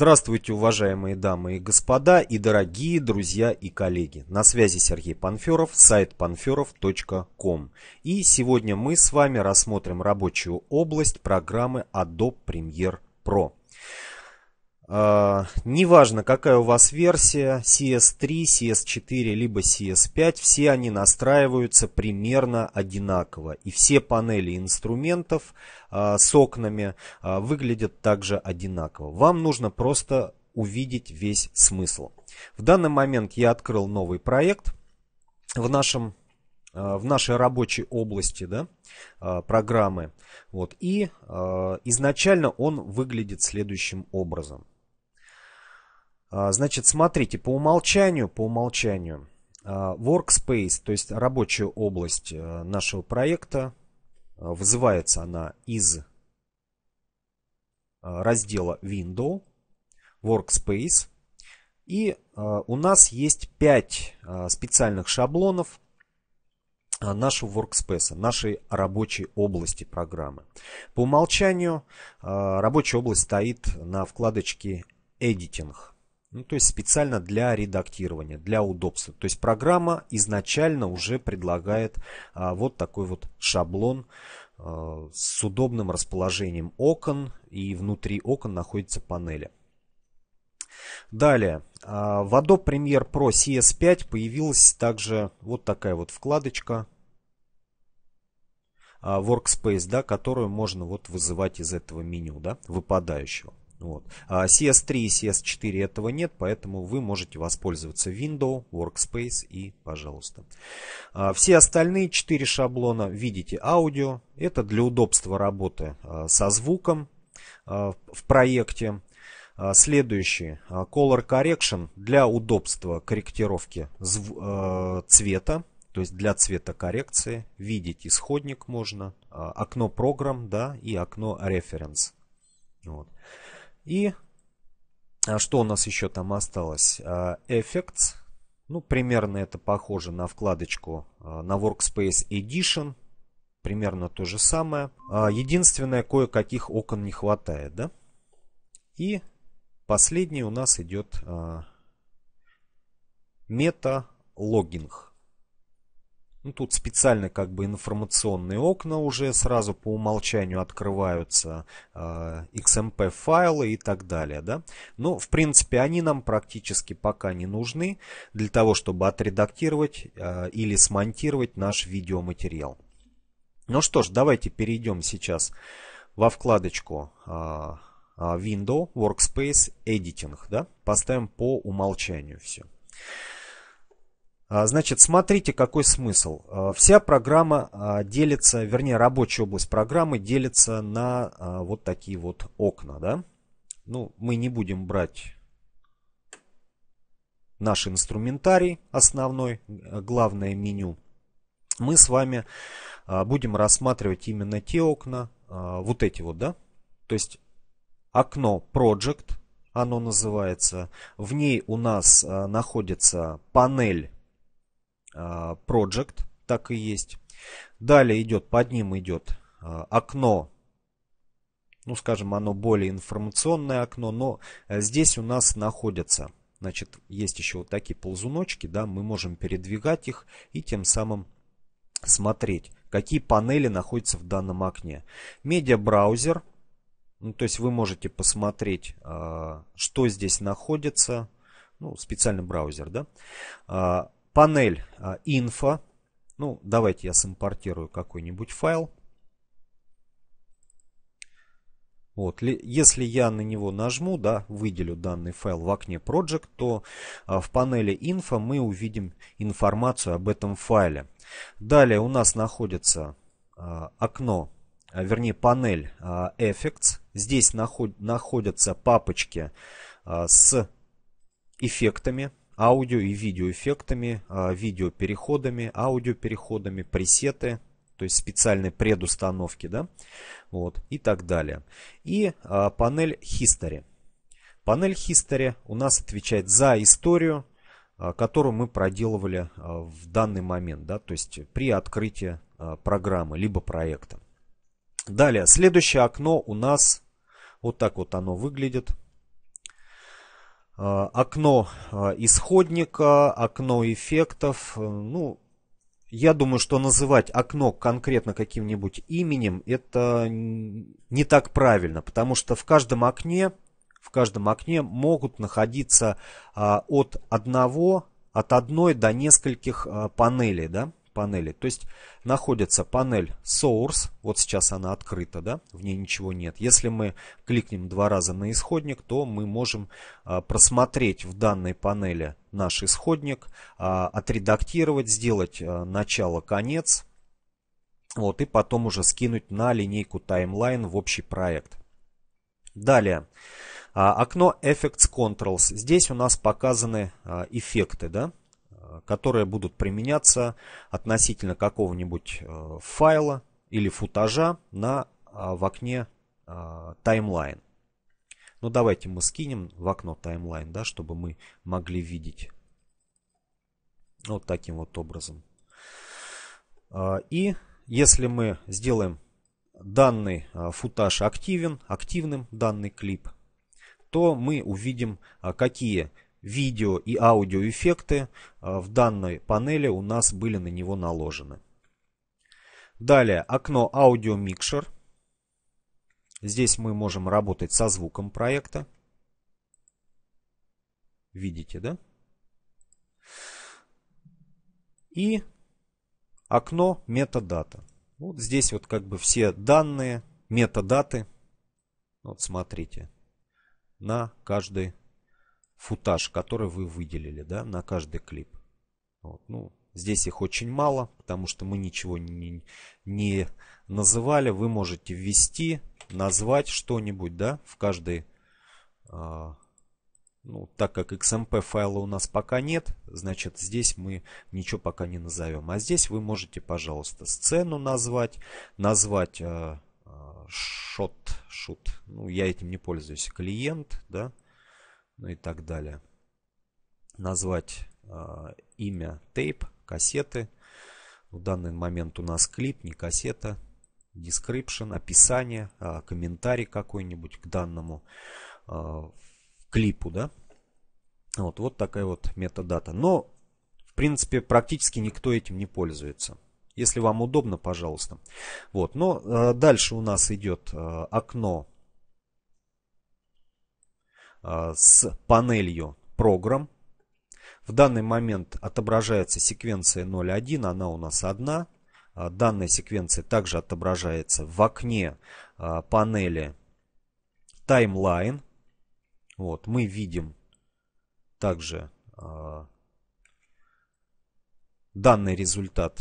Здравствуйте, уважаемые дамы и господа, и дорогие друзья и коллеги. На связи Сергей Панферов, сайт panferov.com. И сегодня мы с вами рассмотрим рабочую область программы Adobe Premiere Pro. А, неважно, какая у вас версия, CS3, CS4, либо CS5, все они настраиваются примерно одинаково. И все панели инструментов а, с окнами а, выглядят также одинаково. Вам нужно просто увидеть весь смысл. В данный момент я открыл новый проект в нашем в нашей рабочей области да, программы. Вот. И изначально он выглядит следующим образом. А, значит, смотрите, по умолчанию, по умолчанию, а, workspace, то есть рабочая область э, нашего проекта, э, вызывается она из э, раздела Window, Workspace. И у нас есть 5 специальных шаблонов нашего Workspace, нашей рабочей области программы. По умолчанию рабочая область стоит на вкладочке Editing – ну, то есть специально для редактирования, для удобства. То есть программа изначально уже предлагает а, вот такой вот шаблон а, с удобным расположением окон. И внутри окон находятся панели. Далее, а, в Adobe Premiere Pro CS5 появилась также вот такая вот вкладочка а, Workspace, да, которую можно вот вызывать из этого меню, да, выпадающего. Вот. А CS3 и CS4 этого нет, поэтому вы можете воспользоваться Windows, Workspace и пожалуйста. А все остальные 4 шаблона, видите, аудио. Это для удобства работы а, со звуком а, в проекте. А следующий Color Correction для удобства корректировки цвета, то есть для цвета коррекции. Видеть исходник можно, окно программ да, и окно Reference. Вот. И а, что у нас еще там осталось? А, Effects. Ну, примерно это похоже на вкладочку а, на Workspace Edition. Примерно то же самое. Единственное, кое-каких окон не хватает, да? И последний у нас идет мета-логинг. Ну, тут специально как бы информационные окна уже сразу по умолчанию открываются, э, XMP эм файлы и так далее. Да? Но в принципе они нам практически пока не нужны для того, чтобы отредактировать э, или смонтировать наш видеоматериал. Ну что ж, давайте перейдем сейчас во вкладочку э, э Window, Workspace, Editing. Да? Поставим по умолчанию все. А, значит, смотрите, какой смысл. А, вся программа а, делится, вернее, рабочая область программы делится на вот такие вот окна, да? Ну, мы не будем брать наш инструментарий основной, главное меню. Мы с вами будем рассматривать именно те окна, вот эти вот, да? То есть окно Project, оно называется. В ней у нас находится панель Э, Project, так и есть. Далее идет, под ним идет э, окно, ну скажем, оно более информационное окно, но э, здесь у нас находятся, значит, есть еще вот такие ползуночки, да, мы можем передвигать их и тем самым смотреть, какие панели находятся в данном окне. Медиабраузер, ну, то есть вы можете посмотреть, что здесь находится, ну, специальный браузер, да, панель info. А, ну, давайте я симпортирую какой-нибудь файл. Вот, если я на него нажму, да, выделю данный файл в окне Project, то а, в панели Info мы увидим информацию об этом файле. Далее у нас находится а, окно, вернее панель Effects. Здесь находятся папочки с эффектами, аудио и видео эффектами, а, видео переходами, аудио переходами, пресеты, то есть специальные предустановки, да, вот, и так далее. И а, панель History. Панель History у нас отвечает за историю, а, которую мы проделывали а, в данный момент, да, то есть при открытии а, программы, либо проекта. Далее, следующее окно у нас, вот так вот оно выглядит, Э, окно э, исходника, окно эффектов. Э, ну, я думаю, что называть окно конкретно каким-нибудь именем, это не так правильно, потому что в каждом окне, в каждом окне могут находиться от одного, от одной до нескольких панелей, да, панели. То есть находится панель Source, вот сейчас она открыта, да, в ней ничего нет. Если мы кликнем два раза на исходник, то мы можем а, просмотреть в данной панели наш исходник, а, отредактировать, сделать а, начало-конец, вот, и потом уже скинуть на линейку Timeline в общий проект. Далее. Окно Effects Controls. Здесь у нас показаны эффекты, да, Э, которые будут применяться относительно какого-нибудь э, файла или футажа на, э, в окне таймлайн. Ну давайте мы скинем в окно таймлайн, да, чтобы мы могли видеть. Вот таким вот образом. И если мы сделаем данный футаж активен, активным данный клип, то мы увидим, какие видео и аудиоэффекты а, в данной панели у нас были на него наложены. Далее окно Audio Mixer. Здесь мы можем работать со звуком проекта. Видите, да? И окно метадата. Вот здесь вот как бы все данные, метадаты. Вот смотрите, на каждый футаж, который вы выделили да, на каждый клип. Вот, ну, здесь их очень мало, потому что мы ничего не, не называли. Вы можете ввести, назвать что-нибудь да, в каждый... Э, ну, так как XMP файла у нас пока нет, значит здесь мы ничего пока не назовем. А здесь вы можете, пожалуйста, сцену назвать, назвать э, шот, шут, ну я этим не пользуюсь, клиент, да, ну и так далее. Назвать э, имя тейп, кассеты. В данный момент у нас клип, не кассета. Description, описание, э, комментарий какой-нибудь к данному э, клипу, да. Вот, вот такая вот метадата. Но, в принципе, практически никто этим не пользуется. Если вам удобно, пожалуйста. Вот, но э, дальше у нас идет э, окно Э, с панелью программ. В данный момент отображается секвенция 0.1, она у нас одна. Э, данная секвенция также отображается в окне э, панели таймлайн. Вот, мы видим также данный результат,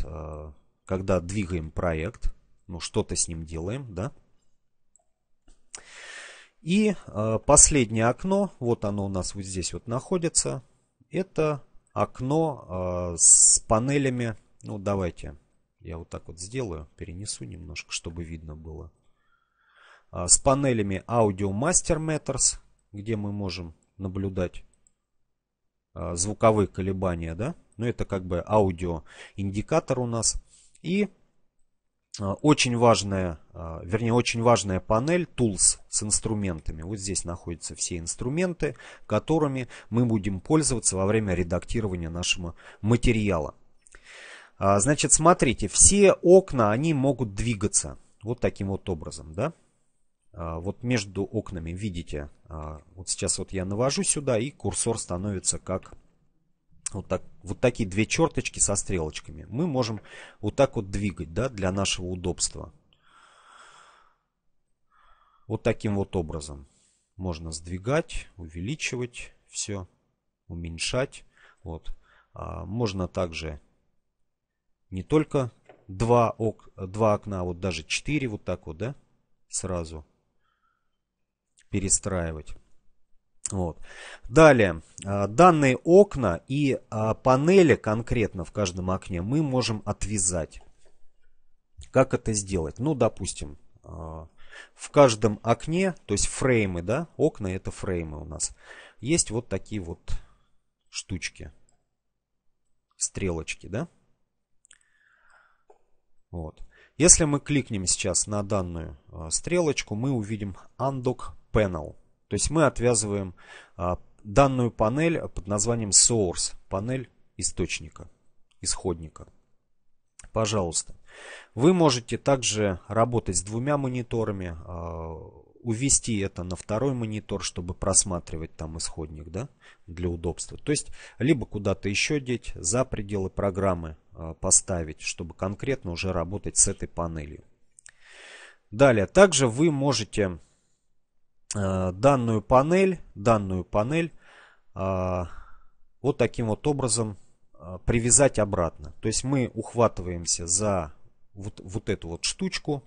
когда двигаем проект, ну что-то с ним делаем, да, и э, последнее окно, вот оно у нас вот здесь вот находится, это окно э, с панелями, ну давайте я вот так вот сделаю, перенесу немножко, чтобы видно было. Э, с панелями Audio Master Matters, где мы можем наблюдать э, звуковые колебания, да, но ну, это как бы аудио индикатор у нас. И а, очень важная, а, вернее, очень важная панель Tools с инструментами. Вот здесь находятся все инструменты, которыми мы будем пользоваться во время редактирования нашего материала. А, значит, смотрите, все окна, они могут двигаться вот таким вот образом, да? Вот между окнами, видите, вот сейчас вот я навожу сюда, и курсор становится как вот, так, вот такие две черточки со стрелочками мы можем вот так вот двигать да, для нашего удобства. Вот таким вот образом можно сдвигать, увеличивать все, уменьшать. Вот. А можно также не только два, ок, два окна, а вот даже четыре вот так вот, да, сразу перестраивать. Вот. Далее, а, данные окна и а, панели конкретно в каждом окне мы можем отвязать. Как это сделать? Ну, допустим, а, в каждом окне, то есть фреймы, да, окна это фреймы у нас, есть вот такие вот штучки, стрелочки, да. Вот. Если мы кликнем сейчас на данную стрелочку, мы увидим Undock Panel – то есть мы отвязываем а, данную панель под названием Source, панель источника, исходника. Пожалуйста. Вы можете также работать с двумя мониторами, а, увести это на второй монитор, чтобы просматривать там исходник, да, для удобства. То есть, либо куда-то еще деть, за пределы программы а, поставить, чтобы конкретно уже работать с этой панелью. Далее, также вы можете Э, данную панель, данную панель э, вот таким вот образом э, привязать обратно. То есть мы ухватываемся за вот, вот эту вот штучку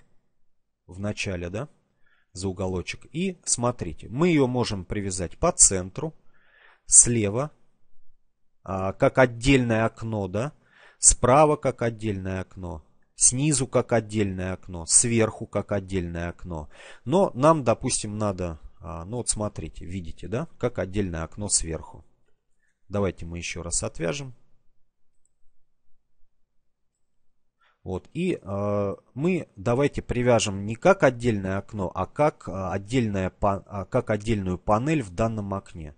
в начале, да, за уголочек. И смотрите, мы ее можем привязать по центру, слева, как отдельное окно, да, справа как отдельное окно, снизу как отдельное окно, сверху как отдельное окно. Но нам, допустим, надо, а, ну вот смотрите, видите, да, как отдельное окно сверху. Давайте мы еще раз отвяжем. Вот, и э, мы давайте привяжем не как отдельное окно, а как, а, отдельное, как отдельную панель в данном окне.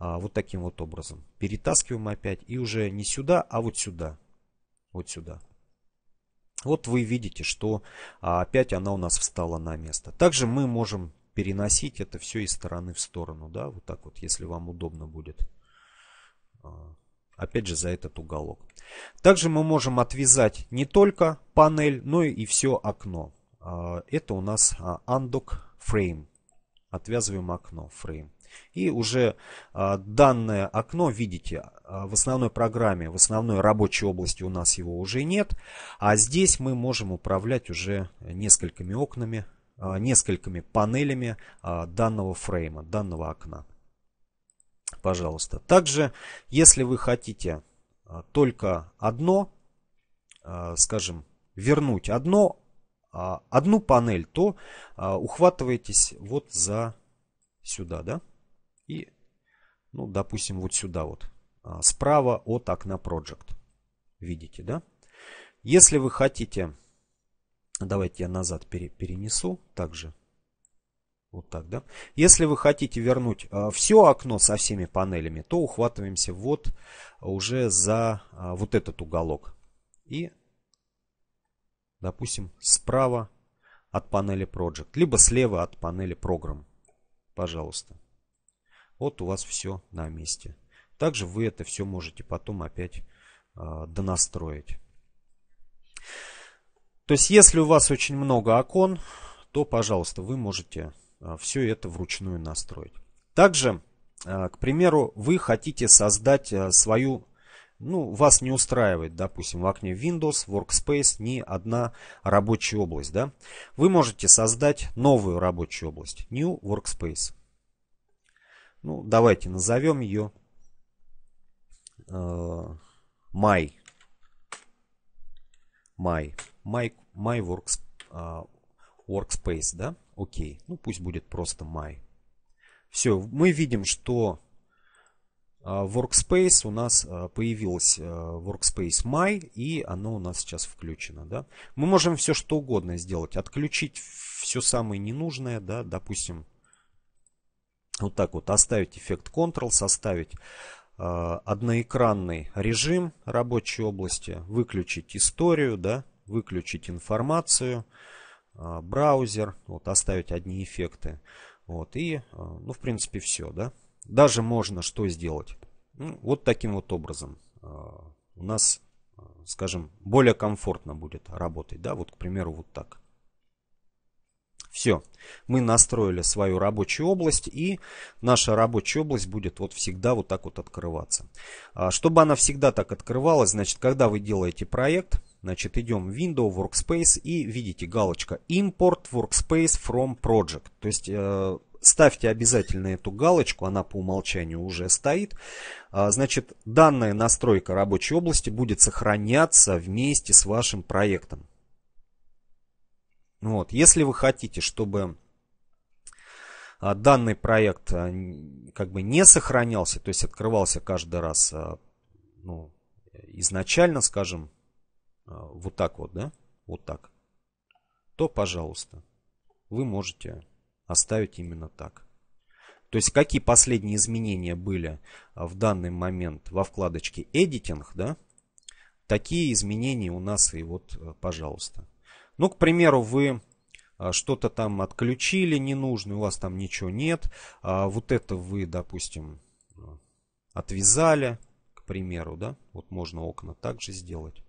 вот таким вот образом. Перетаскиваем опять и уже не сюда, а вот сюда. Вот сюда. Вот вы видите, что а, опять она у нас встала на место. Также мы можем переносить это все из стороны в сторону, да, вот так вот, если вам удобно будет. А, опять же, за этот уголок. Также мы можем отвязать не только панель, но и все окно. А, это у нас Undock Frame. Отвязываем окно, фрейм. И уже а, данное окно, видите, а, в основной программе, в основной рабочей области у нас его уже нет. А здесь мы можем управлять уже несколькими окнами, а, несколькими панелями данного фрейма, данного окна. Пожалуйста. Также, если вы хотите только одно, скажем, вернуть одно, одну панель, то ухватываетесь вот за сюда, да? ну, допустим, вот сюда вот, а, справа от окна Project. Видите, да? Если вы хотите, давайте я назад перенесу также, вот так, да? Если вы хотите вернуть а, все окно со всеми панелями, то ухватываемся вот уже за а, вот этот уголок. И, допустим, справа от панели Project, либо слева от панели Program. Пожалуйста. Вот у вас все на месте. Также вы это все можете потом опять э, донастроить. То есть, если у вас очень много окон, то, пожалуйста, вы можете э, а, все это вручную настроить. Также, э, к примеру, вы хотите создать э, свою ну, вас не устраивает, допустим, в окне Windows, Workspace ни одна рабочая область, да, вы можете создать новую рабочую область, New Workspace ну, давайте назовем ее э, Май. Май. My Май works, э, Workspace, да? Окей. Ну, пусть будет просто My. Все, мы видим, что э, Workspace у нас э, появилась э, Workspace My и оно у нас сейчас включено, да? Мы можем все что угодно сделать. Отключить все самое ненужное, да, допустим, вот так вот оставить эффект Ctrl, составить э, одноэкранный режим рабочей области, выключить историю, да, выключить информацию, э, браузер, вот оставить одни эффекты. Вот, и, э, ну, в принципе, все, да. Даже можно что сделать? Ну, вот таким вот образом э, у нас, э, скажем, более комфортно будет работать, да, вот, к примеру, вот так. Все, мы настроили свою рабочую область, и наша рабочая область будет вот всегда вот так вот открываться. А, чтобы она всегда так открывалась, значит, когда вы делаете проект, значит, идем в Window, Workspace, и видите галочка Import Workspace from Project. То есть, э, ставьте обязательно эту галочку, она по умолчанию уже стоит. А, значит, данная настройка рабочей области будет сохраняться вместе с вашим проектом. Ну вот. Если вы хотите, чтобы а, данный проект а, как бы не сохранялся, то есть открывался каждый раз а, ну, изначально, скажем, вот так вот, да, вот так, то, пожалуйста, вы можете оставить именно так. То есть какие последние изменения были в данный момент во вкладочке Editing, да, такие изменения у нас и вот, пожалуйста. Ну, к примеру, вы а, что-то там отключили ненужное, у вас там ничего нет. А вот это вы, допустим, отвязали, к примеру, да? Вот можно окна также сделать.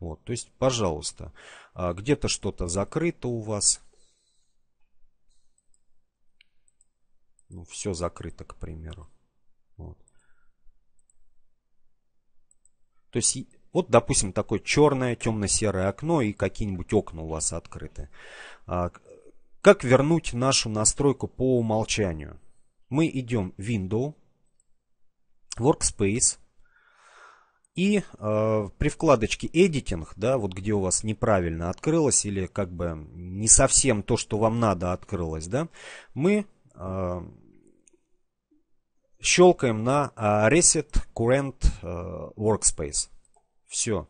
Вот, то есть, пожалуйста, а где-то что-то закрыто у вас. Ну, все закрыто, к примеру. Вот. То есть вот, допустим, такое черное, темно-серое окно и какие-нибудь окна у вас открыты. А, как вернуть нашу настройку по умолчанию? Мы идем Window, Workspace, и э, при вкладочке Editing, да, вот где у вас неправильно открылось или как бы не совсем то, что вам надо открылось, да, мы э, а, щелкаем на Reset Current Workspace. Все.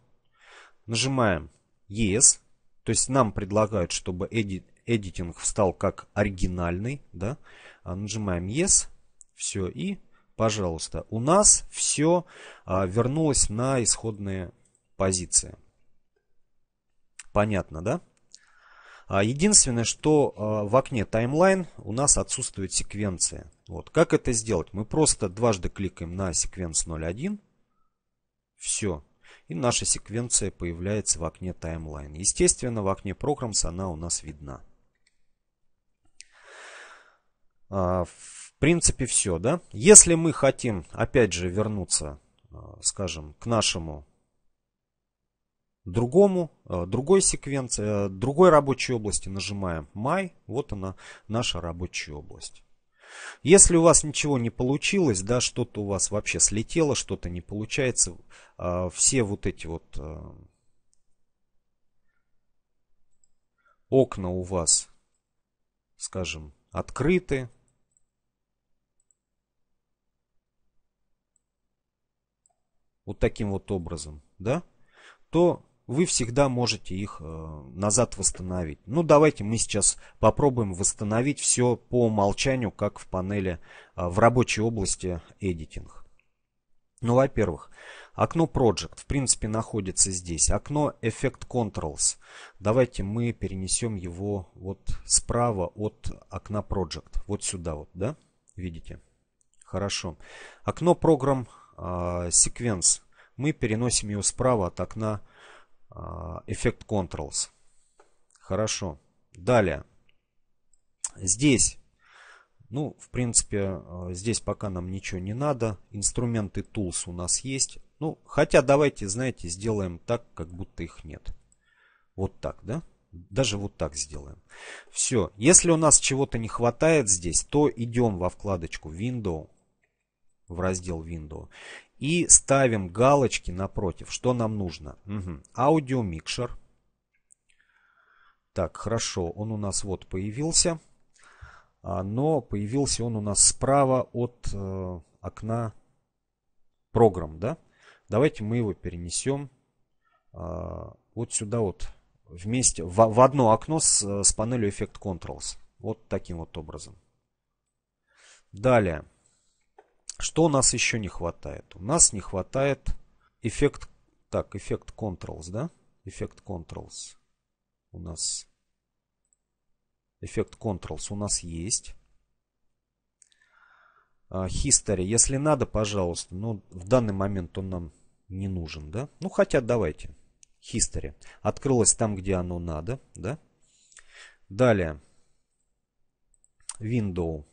Нажимаем Yes. То есть нам предлагают, чтобы эдит, эдитинг встал как оригинальный. Да? А, нажимаем Yes. Все. И, пожалуйста, у нас все а, вернулось на исходные позиции. Понятно, да? А, единственное, что в окне таймлайн у нас отсутствует секвенция. Вот. Как это сделать? Мы просто дважды кликаем на секвенс 01. Все и наша секвенция появляется в окне Timeline. Естественно, в окне программс она у нас видна. А, в принципе, все, да? Если мы хотим, опять же, вернуться, а, скажем, к нашему другому, а, другой секвенции, другой рабочей области нажимаем My. Вот она, наша рабочая область. Если у вас ничего не получилось, да, что-то у вас вообще слетело, что-то не получается, а, все вот эти вот а, окна у вас, скажем, открыты. Вот таким вот образом, да, то вы всегда можете их э, назад восстановить. Ну, давайте мы сейчас попробуем восстановить все по умолчанию, как в панели а, в рабочей области Editing. Ну, во-первых, окно Project, в принципе, находится здесь. Окно Effect Controls. Давайте мы перенесем его вот справа от окна Project. Вот сюда вот, да? Видите? Хорошо. Окно Program а, Sequence. Мы переносим его справа от окна а, эффект controls. Хорошо. Далее. Здесь, ну, в принципе, а, здесь пока нам ничего не надо. Инструменты tools у нас есть. Ну, хотя давайте, знаете, сделаем так, как будто их нет. Вот так, да? Даже вот так сделаем. Все. Если у нас чего-то не хватает здесь, то идем во вкладочку Window, в раздел Window, и ставим галочки напротив, что нам нужно. Угу. Аудиомикшер. Так, хорошо, он у нас вот появился, а, но появился он у нас справа от э, окна программ, да? Давайте мы его перенесем э, вот сюда вот вместе, в, в одно окно с, с панелью Effect Controls. Вот таким вот образом. Далее. Что у нас еще не хватает? У нас не хватает эффект, так, эффект controls, да? Эффект controls у нас, эффект controls у нас есть. А, history, если надо, пожалуйста, но ну, в данный момент он нам не нужен, да? Ну, хотя давайте. History. Открылось там, где оно надо, да? Далее. Window.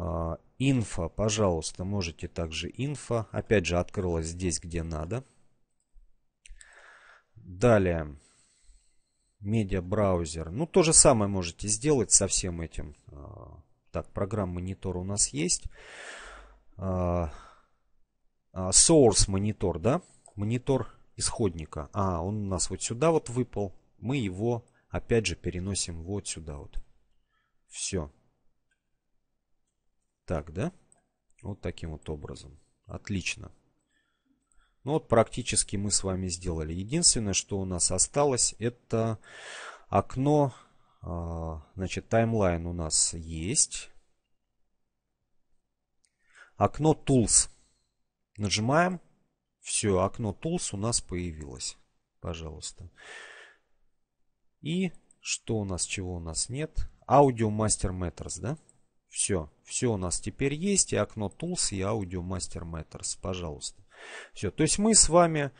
А, инфо, пожалуйста, можете также инфо. Опять же, открылось здесь, где надо. Далее. Медиа-браузер. Ну, то же самое можете сделать со всем этим. А, так, программ-монитор у нас есть. А, source монитор, да? Монитор исходника. А, он у нас вот сюда вот выпал. Мы его, опять же, переносим вот сюда вот. Все. Так, да? Вот таким вот образом. Отлично. Ну вот практически мы с вами сделали. Единственное, что у нас осталось, это окно, а, значит, таймлайн у нас есть. Окно Tools. Нажимаем. Все, окно Tools у нас появилось. Пожалуйста. И что у нас, чего у нас нет? Audio Master Matters, да? Все, все у нас теперь есть, и окно Tools, и Audio Master Matters, пожалуйста. Все, то есть мы с вами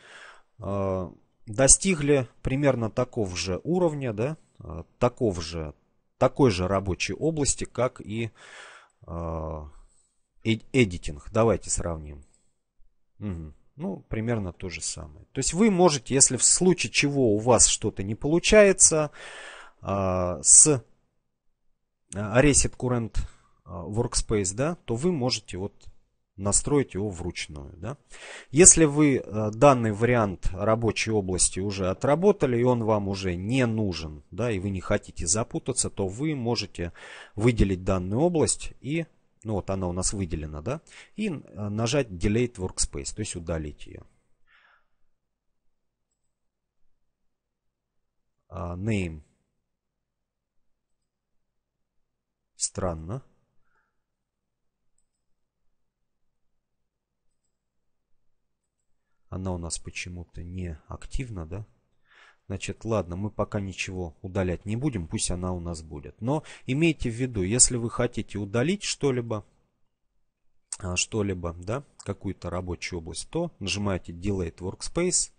э, достигли примерно такого же уровня, да, э, такого же, такой же рабочей области, как и э, э эдитинг. Давайте сравним. Угу. Ну, примерно то же самое. То есть вы можете, если в случае чего у вас что-то не получается, э, с э, Reset Current Э, workspace, да, то вы можете вот настроить его вручную. Да? Если вы э, данный вариант рабочей области уже отработали, и он вам уже не нужен, да, и вы не хотите запутаться, то вы можете выделить данную область и ну вот она у нас выделена, да, и э, нажать Delete Workspace, то есть удалить ее. А, Name. Странно. Она у нас почему-то не активна, да? Значит, ладно, мы пока ничего удалять не будем, пусть она у нас будет. Но имейте в виду, если вы хотите удалить что-либо, а, что-либо, да, какую-то рабочую область, то нажимаете Delete Workspace,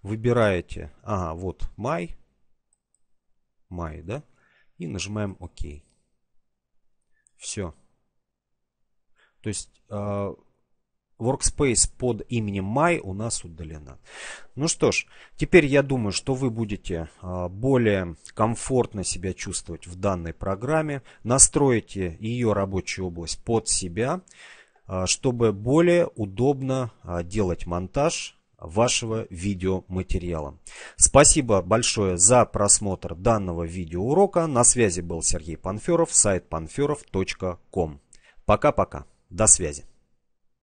выбираете, а, вот My, My, да, и нажимаем ОК. OK. Все. То есть а, Workspace под именем My у нас удалена. Ну что ж, теперь я думаю, что вы будете а, более комфортно себя чувствовать в данной программе. Настроите ее рабочую область под себя, а, чтобы более удобно а, делать монтаж вашего видеоматериала. Спасибо большое за просмотр данного видеоурока. На связи был Сергей Панферов, сайт panferov.com. Пока-пока. До связи.